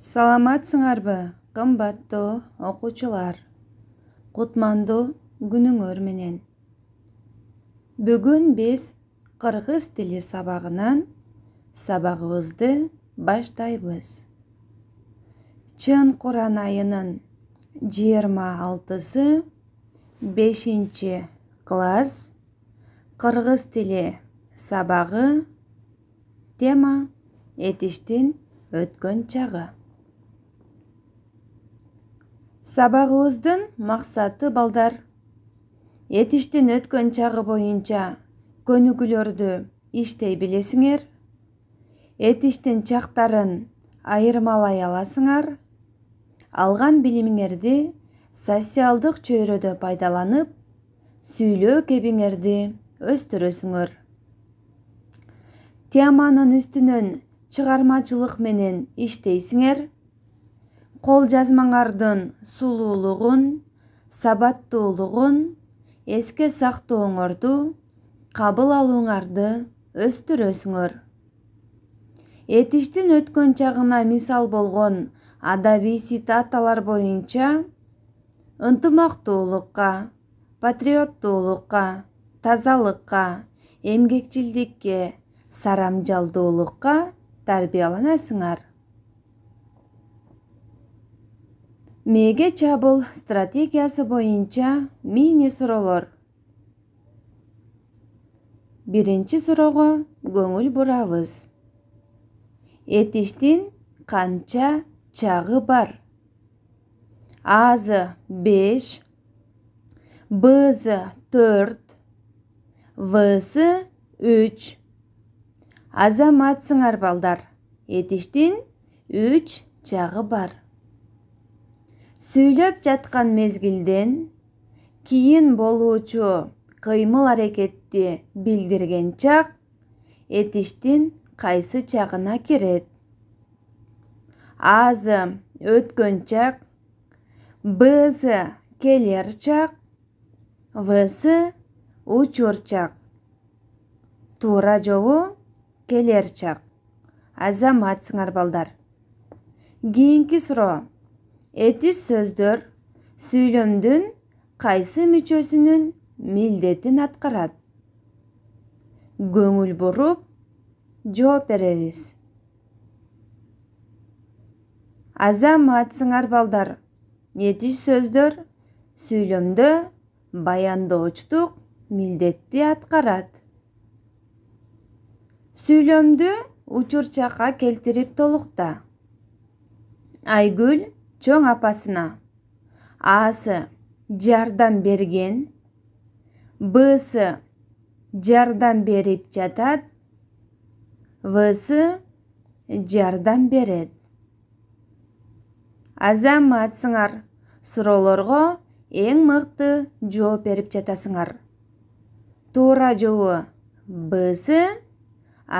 саламатсыңарбы қымбатты окуучулар құтманды күнүңөр менен Бүгін биз қырғыз тілі сабағынан сабагыбызды баштайбыз чын айының 26 сы 5 бешинчи класс қырғыз тілі сабағы тема этиштин өткөн чагы сабагыбыздын максаты балдар этиштин өткөн чагы боюнча көнүгүүлөрдү иштей билесиңер этиштин чактарын айырмалай аласыңар алган билимиңерди социалдык чөйрөдө пайдаланып сүйлөө кебиңерди өстүрөсүңөр теманын үстүнөн чыгармачылык менен иштейсиңер кол жазмаңардын сулуулугун сабаттуулугун эске сактооңорду кабыл алууңарды өстүрөсүңөр этиштин өткөн чагына мисал болгон адабий цитаталар боюнча ынтымактуулукка патриоттуулукка тазалыкка эмгекчилдикке сарамжалдуулукка тарбияланасыңар мээге чабыл стратегиясы боюнча мини суроолор биринчи суроого көңүл бурабыз этиштин канча чагы бар азы беш бз төрт всы үч азаматсыңар балдар этиштин үч чагы бар сүйлөп жаткан мезгилден кийин болуучу кыймыл аракетти билдирген чак этиштин кайсы чагына кирет азы өткөн чак бс келер чак всы учур чак туура жолу келер чак азаматсыңар балдар кийинки суроо этиш сөздөр сүйлөмдүн кайсы мүчөсүнүн милдетин аткарат көңүл буруп жооп беребиз азаматсыңар балдар этиш сөздөр сүйлөмдө баяндоочтук милдетти аткарат сүйлөмдү учурчакка келтирип толукта айгүл чоң апасына асы жардам берген бсы жардам берип жатат всы жардам берет азаматсыңар суроолорго эң мыкты жооп берип жатасыңар туура жообу бсы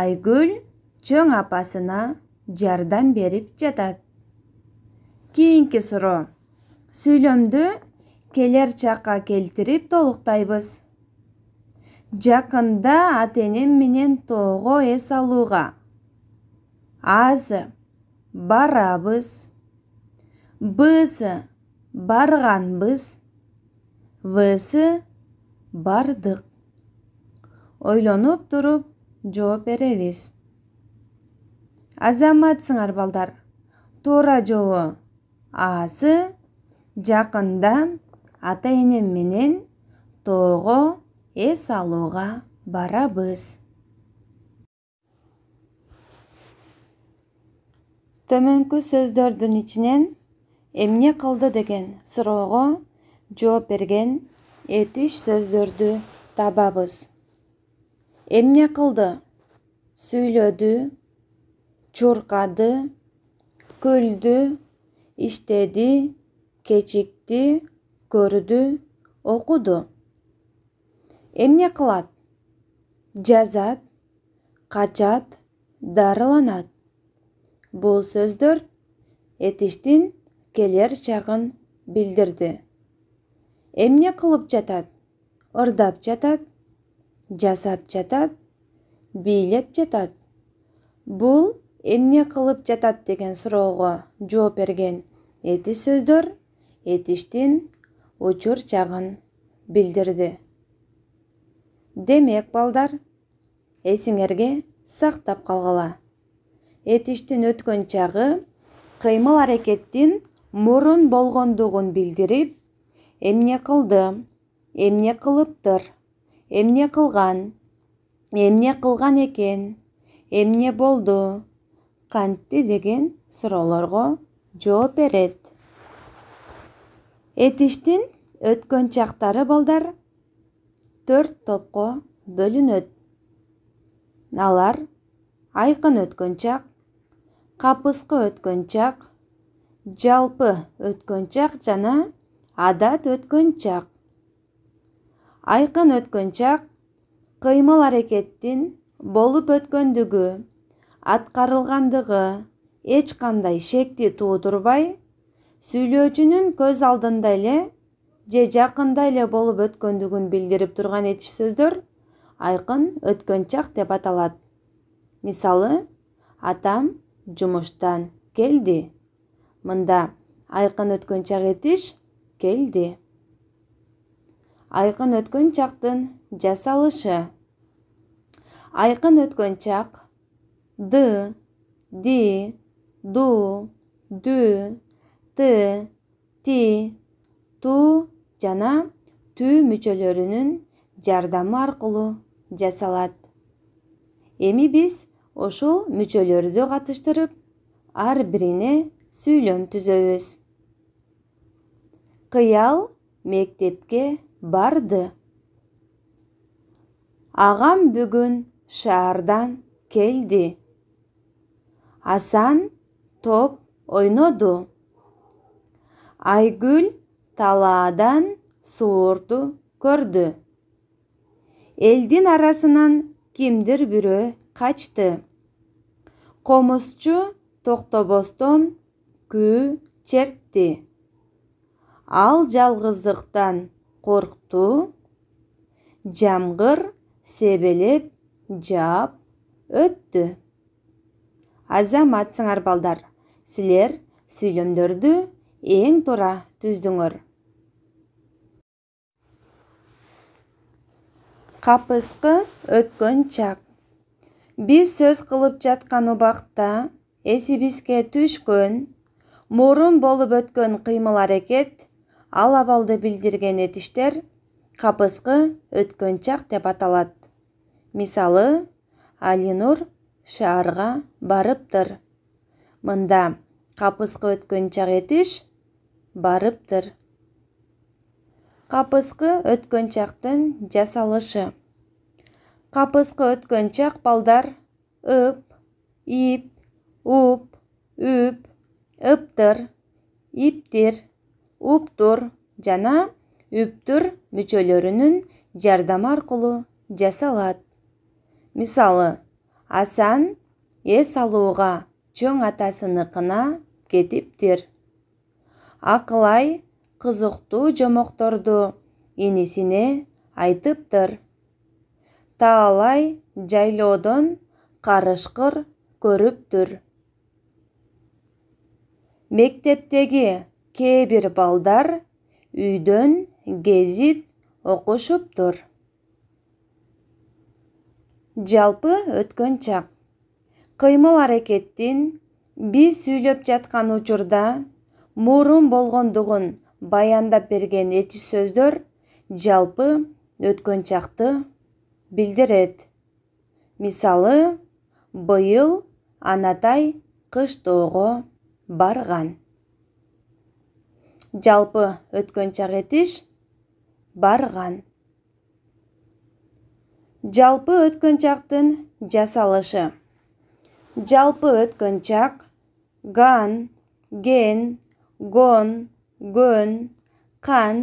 айгүл чоң апасына жардам берип жатат кийинки суроо сүйлөмдү келер чакка келтирип толуктайбыз жакында ата энем менен тоого эс алууга азы барабыз бысы барганбыз в с бардык ойлонуп туруп жооп беребиз азаматсыңар балдар туура жобу асы жакында ата энем менен тоого эс алууга барабыз төмөнкү сөздөрдүн ичинен эмне кылды деген суроого жооп берген этиш сөздөрдү табабыз эмне кылды сүйлөдү чуркады күлдү иштеди кечикти көрдү окуду эмне кылат жазат качат дарыланат бул сөздөр этиштин келер чагын билдирди эмне кылып жатат ырдап жатат жасап жатат бийлеп жатат бул эмне кылып жатат деген суроого жооп берген эти сөздөр этиштин учур чагын билдирди демек балдар эсиңерге сактап калгыла этиштин өткөн чагы кыймыл аракеттин мурун болгондугун билдирип эмне кылды эмне кылыптыр эмне кылган эмне кылган экен эмне болду кантти деген суроолорго жооп берет этиштин өткөн чактары балдар төрт топко бөлүнөт алар айкын өткөн чак капыскы өткөн чак жалпы өткөн чак жана адат өткөн чак айкын өткөн чак кыймыл аракеттин болуп өткөндүгү аткарылгандыгы эч кандай шекти туудурбай сүйлөөчүнүн көз алдында эле же жакында эле болуп өткөндүгүн билдирип турган этиш сөздөр айкын өткөн чак деп аталат мисалы атам жумуштан келди мында айкын өткөн чак этиш келди айкын өткөн чактын жасалышы айкын өткөн чак д ди ду дү ты, ти ту жана тү мүчөлөрүнүн жардамы аркылуу жасалат эми биз ошул мүчөлөрдү катыштырып ар бирине сүйлөм түзөбүз кыял мектепке барды агам бүгүн шаардан келди асан топ ойноду айгүл талаадан суурду көрдү элдин арасынан кимдир бирөө качты комузчу токтобостон күү чертти ал жалгыздыктан коркту жамгыр себелеп жаап өттү азаматсыңар балдар силер сүйлөмдөрдү эң туура түздүңөр капыскы өткөн чак биз сөз кылып жаткан убакта эсибизге түшкөн мурун болуп өткөн кыймыл аракет ал абалды билдирген этиштер капыскы өткөн чак деп аталат мисалы алинур шаарга барыптыр мында капыскы өткөн чак этиш барыптыр капыскы өткөн чактын жасалышы капыскы өткөн чак балдар ып ип уп үп ыптыр иптир уптур жана үптүр мүчөлөрүнүн жардамы аркылуу жасалат мисалы асан эс алууга чоң атасыныкына кетиптир акылай кызыктуу жомокторду инисине айтыптыр таалай жайлоодон карышкыр көрүптүр мектептеги кээ бир балдар үйдөн гезит окушуптур жалпы өткөн чак кыймыл аракеттин биз сүйлөп жаткан учурда мурун болгондугун баяндап берген этиш сөздөр жалпы өткөн чакты билдирет мисалы быйыл анатай кыштоого барган жалпы өткөн чак этиш барган жалпы өткөн чактын жасалышы жалпы өткөн чак ган ген гон көн кан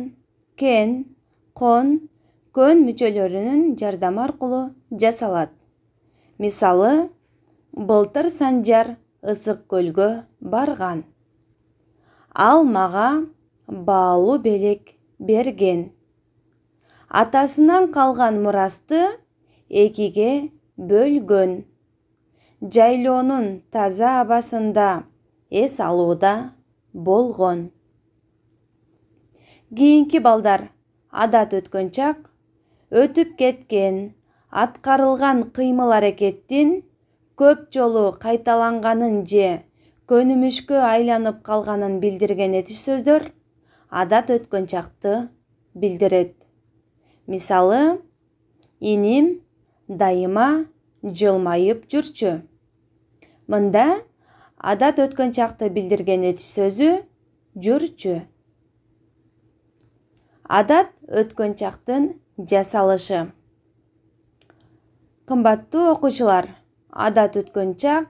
кен кон көн мүчөлөрүнүн жардамы аркылуу жасалат мисалы былтыр санжар ысык көлгө барган ал мага баалуу белек берген атасынан калган мурасты экиге бөлгөн жайлоонун таза абасында эс алууда болгон кийинки балдар адат өткөн чак өтүп кеткен аткарылган кыймыл аракеттин көп жолу кайталанганын же көнүмүшкө айланып калганын билдирген этиш сөздөр адат өткөн чакты билдирет мисалы иним дайыма жылмайып жүрчү мында адат өткөн чакты билдирген эч сөзү жүрчү адат өткөн чактын жасалышы кымбаттуу окуучулар адат өткөн чак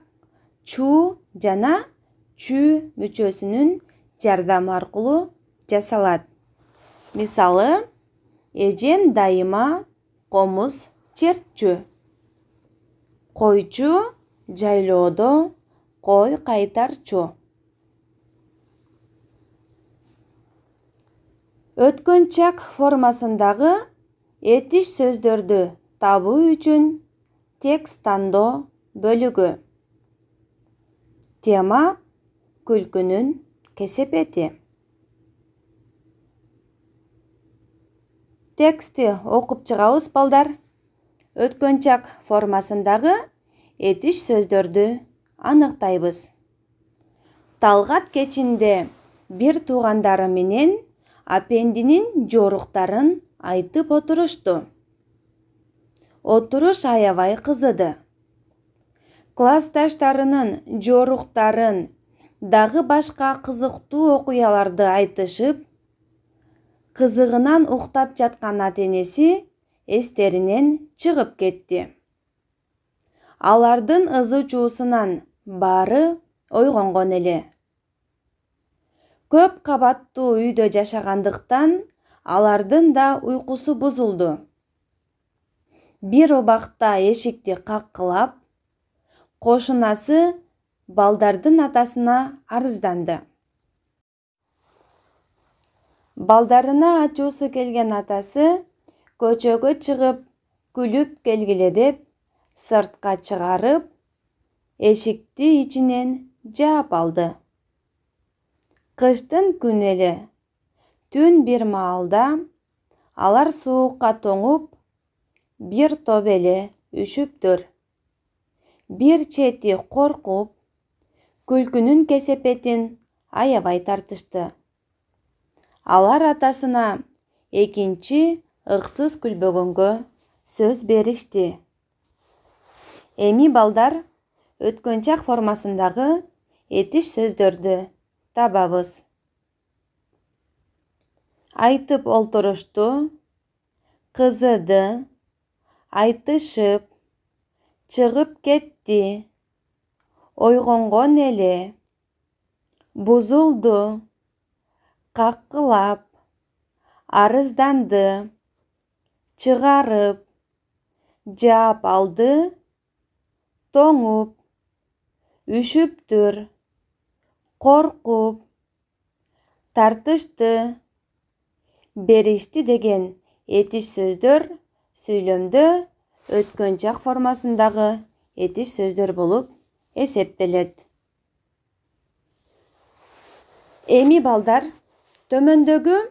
чу жана чү мүчөсүнүн жардамы аркылуу жасалат мисалы эжем дайыма комуз чертчү койчу жайлоодо кой кайтарчу өткөн чак формасындагы этиш сөздөрдү табуу үчүн текст тандоо бөлүгү тема күлкүнүн кесепети текстти окуп чыгабыз балдар өткөн чак формасындагы этиш сөздөрдү аныктайбыз талгат кечинде бир туугандары менен апендинин жоруктарын айтып отурушту отуруш аябай кызыды классташтарынын жоруктарын дагы башка кызыктуу окуяларды айтышып кызыгынан уктап жаткан ата энеси эстеринен чыгып кетти алардын ызы чуусунан баары ойгонгон эле көп кабаттуу үйдө жашагандыктан алардын да уйкусу бузулду бир убакта эшикти каккылап кошунасы балдардын атасына арызданды балдарына ачуусу келген атасы көчөгө чыгып күлүп келгиле деп сыртка чыгарып эшикти ичинен жаап алды кыштын күнү эле түн бир маалда алар суукка тоңуп бир топ эле үшүптүр бир чети коркуп күлкүнүн кесепетин аябай тартышты алар атасына экинчи ұқсыз күлбөгөнгө сөз берішті. эми балдар өткөнчақ формасындағы етіш сөздерді табабыз айтып олтурушту қызыды, айтышып чығып кетті, ойгонгон эле бузулду қаққылап, арызданды чыгарып жаап алды тоңуп үшүптүр коркуп тартышты беришти деген этиш сөздөр сүйлөмдө өткөн чак формасындагы этиш сөздөр болуп эсептелет эми балдар төмөндөгү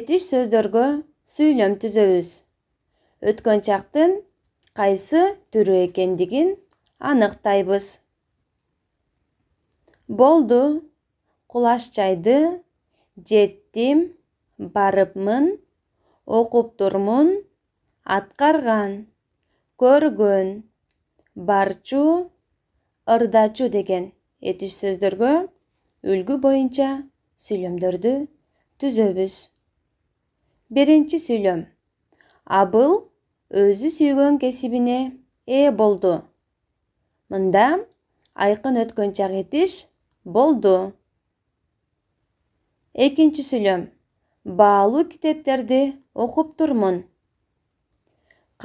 этиш сөздөргө сүйлөм түзөбүз өткөн чактын кайсы түрү экендигин аныктайбыз болду кулаш жайды жеттим барыпмын окуптурмун аткарган көргөн барчу ырдачу деген этиш сөздөргө үлгү боюнча сүйлөмдөрдү түзөбүз биринчи сүйлөм абыл өзү сүйгөн кесибине ээ болду мында айкын өткөн чак этиш болду экинчи сүйлөм баалуу китептерди окуп турмун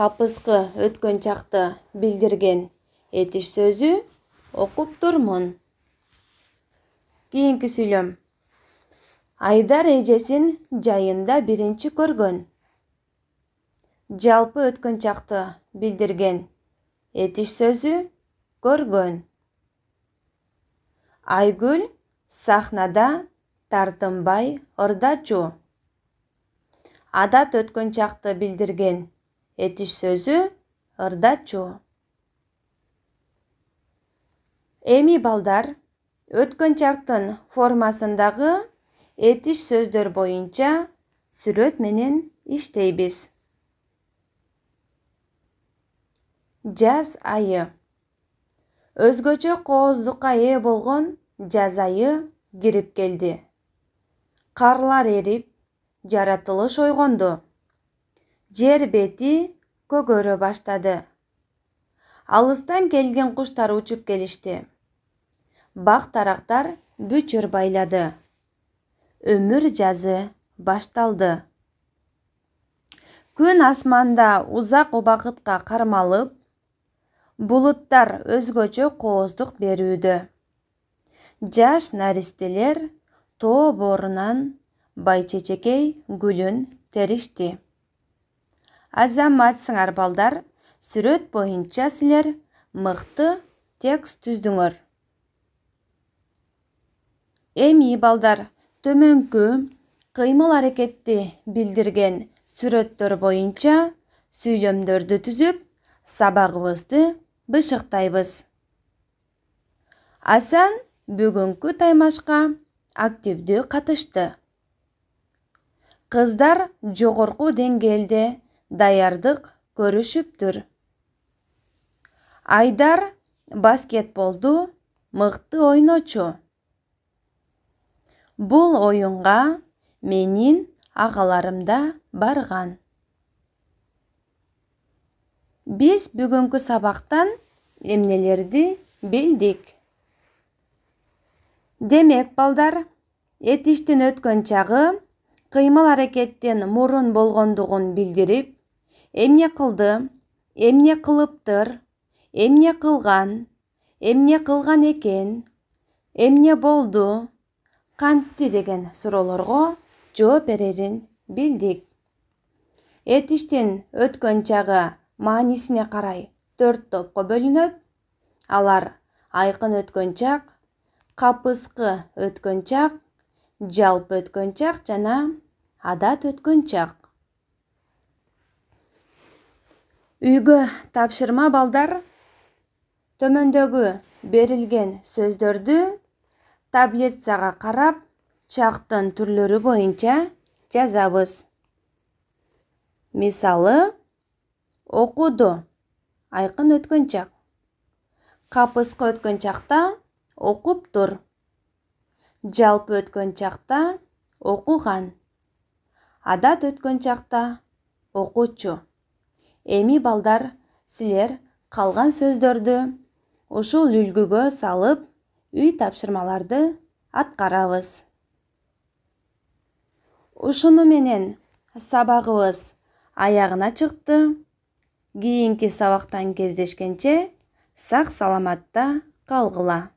капыскы өткөн чакты билдирген этиш сөзү окуп турмун кийинки сүйлөм айдар эжесин жайында биринчи көргөн жалпы өткөн чакты билдирген этиш сөзү көргөн айгүл сахнада тартынбай ырдачу адат өткөн чакты билдирген этиш сөзү ырдачу эми балдар өткөн чактын формасындагы этиш сөздөр боюнча сүрөт менен иштейбиз жаз айы өзгөчө кооздукка ээ болгон жаз айы кирип келди карлар эрип жаратылыш ойгонду жер бети көгөрө баштады алыстан келген куштар учуп келишти бак дарактар бүчүр байлады өмүр жазы башталды күн асманда узак убакытка кармалып булуттар өзгөчө кооздук берүүдө жаш наристелер тоо боорунан байчечекей гүлүн теришти азаматсыңар балдар сүрөт боюнча силер мыкты текст түздүңөр эми балдар төмөнкү кыймыл аракетти билдирген сүрөттөр боюнча сүйлөмдөрдү түзүп сабагыбызды бышыктайбыз асан бүгүнкү таймашка активдүү катышты кыздар жогорку деңгээлде даярдык көрүшүптүр айдар баскетболду мыкты ойночу бул оюнга менин агаларым да барган биз бүгүнкү сабактан эмнелерди билдик демек балдар этиштин өткөн чагы кыймыл аракеттен мурун болгондугун билдирип эмне кылды эмне кылыптыр эмне кылган эмне кылган экен эмне болду кантти деген суроолорго жооп берерин билдик этиштин өткөн чагы маанисине карай төрт топко бөлүнөт алар айкын өткөн чак капыскы өткөн чак жалпы өткөн чак жана адат өткөн чак үйгө тапшырма балдар төмөндөгү берилген сөздөрдү таблицага карап чактын түрлөрү боюнча жазабыз мисалы окуду айкын өткөн чак капыска өткөн чакта окуп тур жалпы өткөн чакта окуган адат өткөн чакта окуучу эми балдар силер калган сөздөрдү ушул үлгүгө салып үй тапшырмаларды аткарабыз ушуну менен сабагыбыз аягына чыкты кийинки сабақтан кездешкенше, сақ саламатта қалғыла.